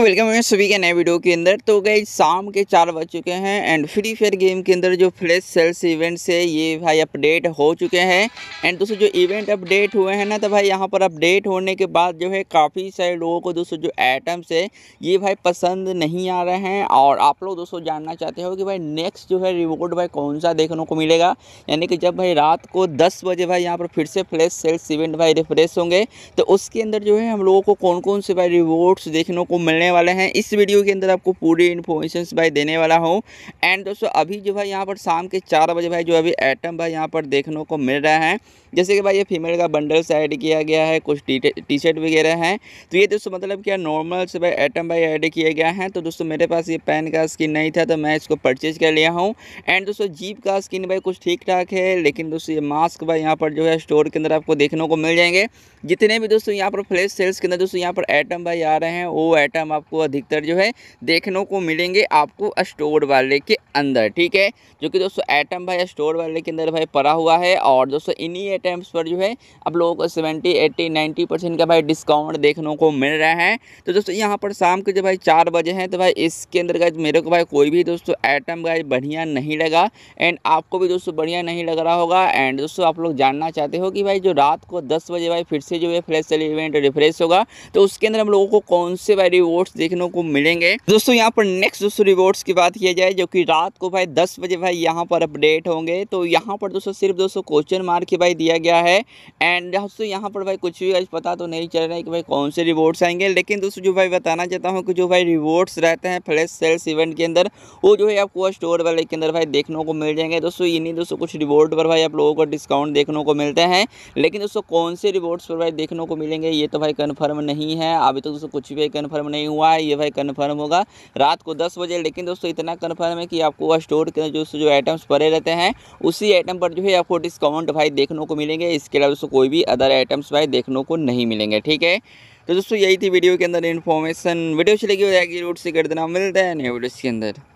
तो वेलकम है सभी के नए वीडियो के अंदर तो गई शाम के चार बज चुके हैं एंड फ्री फायर गेम के अंदर जो फ्लैश सेल्स इवेंट्स है ये भाई अपडेट हो चुके हैं एंड दोस्तों जो इवेंट अपडेट हुए हैं ना तो भाई यहाँ पर अपडेट होने के बाद जो है काफ़ी सारे लोगों को दोस्तों जो आइटम्स है ये भाई पसंद नहीं आ रहे हैं और आप लोग दोस्तों जानना चाहते हो कि भाई नेक्स्ट जो है रिवॉर्ड भाई कौन सा देखने को मिलेगा यानी कि जब भाई रात को दस बजे भाई यहाँ पर फिर से फ्लैश सेल्स इवेंट भाई रिफ्रेश होंगे तो उसके अंदर जो है हम लोगों को कौन कौन से भाई रिवॉर्ड्स देखने को मिलने वाले हैं इस वीडियो के अंदर आपको पूरी इन्फॉर्मेशन भाई देने वाला हूँ एंड दोस्तों अभी जो भाई यहाँ पर शाम के चार बजे भाई जो अभी एटम भाई यहाँ पर देखने को मिल रहा है जैसे कि भाई ये फीमेल का बंडल ऐड किया गया है कुछ टी शर्ट वगैरह हैं तो ये दोस्तों मतलब क्या नॉर्मल से भाई एटम भाई ऐड किया गया है तो दोस्तों मेरे पास ये पेन का स्किन नहीं था तो मैं इसको परचेज कर लिया हूँ एंड दोस्तों जीप का स्किन भाई कुछ ठीक ठाक है लेकिन दोस्तों ये मास्क भाई यहाँ पर जो है स्टोर के अंदर आपको देखने को मिल जाएंगे जितने भी दोस्तों यहाँ पर फ्लैश सेल्स के अंदर दोस्तों यहाँ पर एटम भाई आ रहे हैं वो एटम आपको अधिकतर जो है देखने को मिलेंगे आपको स्टोर वाले के अंदर ठीक है जो कि दोस्तों एटम भाई स्टोर वाले के अंदर भाई पड़ा हुआ है और दोस्तों इन्हीं एटम्स पर जो है आप लोगों को सेवेंटी एट्टी नाइन्टी परसेंट का भाई डिस्काउंट देखने को मिल रहा है तो दोस्तों यहां पर शाम के जो भाई चार बजे हैं तो भाई इसके अंदर का मेरे को भाई कोई भी दोस्तों आइटम गाइज बढ़िया नहीं लगा एंड आपको भी दोस्तों बढ़िया नहीं लग रहा होगा एंड दोस्तों आप लोग जानना चाहते हो कि भाई जो रात को दस बजे भाई फिर से जो है फ्रेश इवेंट रिफ्रेश होगा तो उसके अंदर हम लोगों को कौन से भाई रिवॉर्ड्स देखने को मिलेंगे दोस्तों यहाँ पर नेक्स्ट दोस्तों रिवॉर्ड्स की बात किया जाए जो कि रात को भाई दस बजे भाई यहाँ पर अपडेट होंगे तो यहाँ पर दोस्तों सिर्फ दोस्तों क्वेश्चन मार्क ही भाई दिया गया है एंड दोस्तों यहाँ पर भाई कुछ भी आज पता तो नहीं चल रहा है कि भाई कौन से रिवॉर्ड्स आएंगे लेकिन दोस्तों जो भाई बताना चाहता हूँ कि जो भाई रिवॉर्ड्स रहते हैं फ्लैश सेल्स इवेंट के अंदर वो जो है आपको स्टोर वाले के अंदर भाई देखने को मिल जाएंगे दोस्तों इन्हीं दोस्तों कुछ रिवॉर्ड पर भाई आप लोगों को डिस्काउंट देखने को मिलते हैं लेकिन दोस्तों कौन से रिवॉर्ड्स पर भाई देखने को मिलेंगे ये तो भाई कन्फर्म नहीं है अभी तो दोस्तों कुछ भी कन्फर्म नहीं हुआ है ये भाई कन्फर्म होगा रात को दस बजे लेकिन दोस्तों इतना कन्फर्म है कि आपको वह स्टोर के जो जो आइटम्स पड़े रहते हैं उसी आइटम पर जो है आपको डिस्काउंट भाई देखने को मिलेंगे इसके अलावा दोस्तों कोई भी अदर आइटम्स भाई देखने को नहीं मिलेंगे ठीक है तो दोस्तों यही थी वीडियो के अंदर इन्फॉर्मेशन वीडियो चलेगी लगी तो रोड से कर देना मिलता है नए वीडियो के अंदर